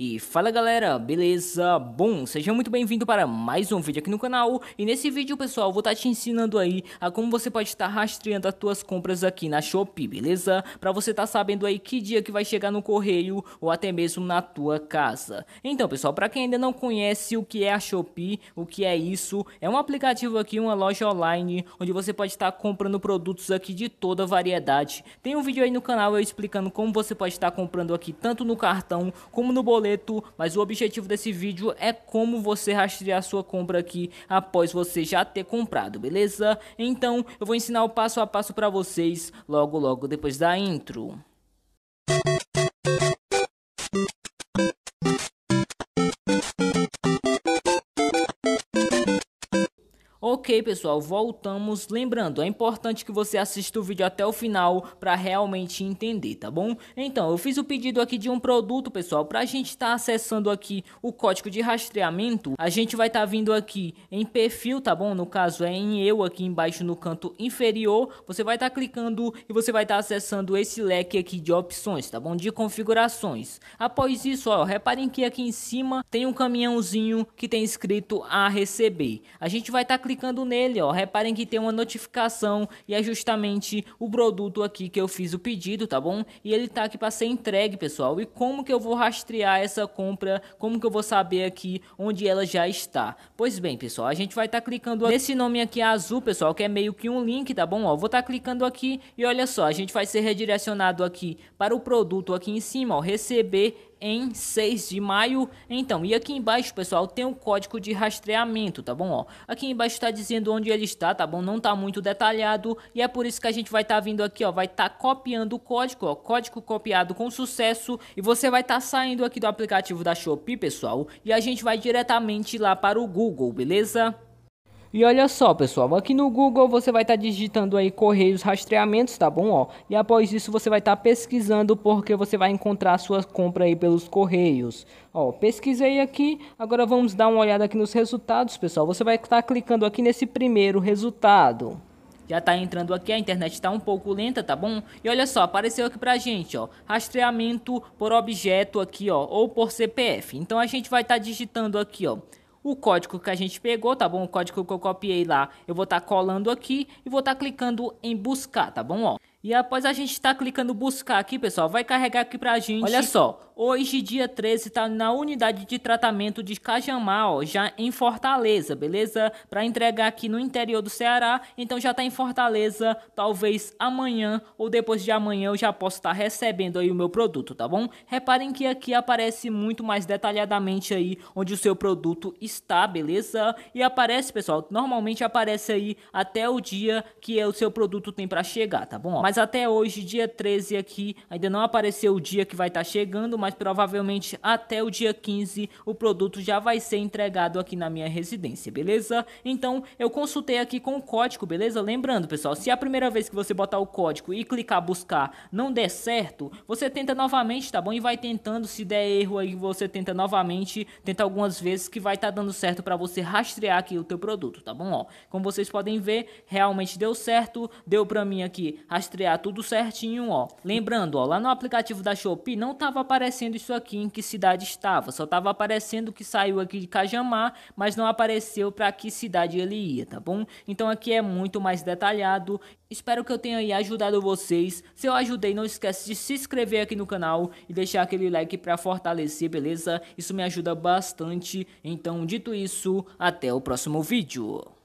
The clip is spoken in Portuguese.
E fala galera, beleza? Bom, seja muito bem-vindo para mais um vídeo aqui no canal E nesse vídeo pessoal, vou estar tá te ensinando aí a como você pode estar tá rastreando as tuas compras aqui na Shopee, beleza? Para você estar tá sabendo aí que dia que vai chegar no correio ou até mesmo na tua casa Então pessoal, para quem ainda não conhece o que é a Shopee, o que é isso É um aplicativo aqui, uma loja online onde você pode estar comprando produtos aqui de toda variedade Tem um vídeo aí no canal eu explicando como você pode estar comprando aqui tanto no cartão como no boleto boleto, mas o objetivo desse vídeo é como você rastrear sua compra aqui após você já ter comprado, beleza? Então, eu vou ensinar o passo a passo para vocês logo logo depois da intro. Música Ok, pessoal, voltamos. Lembrando, é importante que você assista o vídeo até o final para realmente entender, tá bom? Então, eu fiz o pedido aqui de um produto, pessoal, para a gente estar tá acessando aqui o código de rastreamento. A gente vai estar tá vindo aqui em perfil, tá bom? No caso é em eu aqui embaixo no canto inferior. Você vai estar tá clicando e você vai estar tá acessando esse leque aqui de opções, tá bom? De configurações. Após isso, ó, reparem que aqui em cima tem um caminhãozinho que tem escrito a receber. A gente vai estar tá clicando nele, ó. Reparem que tem uma notificação e é justamente o produto aqui que eu fiz o pedido, tá bom? E ele tá aqui para ser entregue, pessoal. E como que eu vou rastrear essa compra? Como que eu vou saber aqui onde ela já está? Pois bem, pessoal, a gente vai estar tá clicando nesse nome aqui azul, pessoal, que é meio que um link, tá bom? Ó, vou estar tá clicando aqui e olha só, a gente vai ser redirecionado aqui para o produto aqui em cima, ó, receber em 6 de maio. Então, e aqui embaixo, pessoal, tem o um código de rastreamento, tá bom? Ó, aqui embaixo está dizendo onde ele está, tá bom? Não está muito detalhado e é por isso que a gente vai estar tá vindo aqui, ó, vai estar tá copiando o código, ó, código copiado com sucesso e você vai estar tá saindo aqui do aplicativo da Shopee, pessoal, e a gente vai diretamente lá para o Google, beleza? E olha só, pessoal, aqui no Google você vai estar tá digitando aí Correios Rastreamentos, tá bom? Ó, e após isso você vai estar tá pesquisando porque você vai encontrar sua compra aí pelos Correios. Ó, pesquisei aqui, agora vamos dar uma olhada aqui nos resultados, pessoal. Você vai estar tá clicando aqui nesse primeiro resultado. Já tá entrando aqui, a internet tá um pouco lenta, tá bom? E olha só, apareceu aqui pra gente, ó, rastreamento por objeto aqui, ó, ou por CPF. Então a gente vai estar tá digitando aqui, ó, o código que a gente pegou, tá bom? O código que eu copiei lá, eu vou estar tá colando aqui e vou estar tá clicando em buscar, tá bom? Ó, e após a gente estar tá clicando buscar aqui, pessoal, vai carregar aqui pra gente. Olha só, hoje, dia 13, tá na unidade de tratamento de Cajamar, ó, já em Fortaleza, beleza? Para entregar aqui no interior do Ceará, então já tá em Fortaleza, talvez amanhã ou depois de amanhã eu já posso estar tá recebendo aí o meu produto, tá bom? Reparem que aqui aparece muito mais detalhadamente aí onde o seu produto está, beleza? E aparece, pessoal, normalmente aparece aí até o dia que é o seu produto tem para chegar, tá bom? Mas até hoje, dia 13 aqui, ainda não apareceu o dia que vai estar tá chegando, mas provavelmente até o dia 15 o produto já vai ser entregado aqui na minha residência, beleza? Então eu consultei aqui com o código, beleza? Lembrando, pessoal, se é a primeira vez que você botar o código e clicar buscar não der certo, você tenta novamente, tá bom? E vai tentando, se der erro aí você tenta novamente, tenta algumas vezes que vai estar tá dando certo para você rastrear aqui o teu produto, tá bom? Ó, como vocês podem ver, realmente deu certo, deu para mim aqui rastrear rastrear tudo certinho, ó. Lembrando, ó, lá no aplicativo da Shopee não tava aparecendo isso aqui em que cidade estava, só tava aparecendo que saiu aqui de Cajamar, mas não apareceu para que cidade ele ia, tá bom? Então aqui é muito mais detalhado. Espero que eu tenha aí ajudado vocês. Se eu ajudei, não esquece de se inscrever aqui no canal e deixar aquele like para fortalecer, beleza? Isso me ajuda bastante. Então, dito isso, até o próximo vídeo.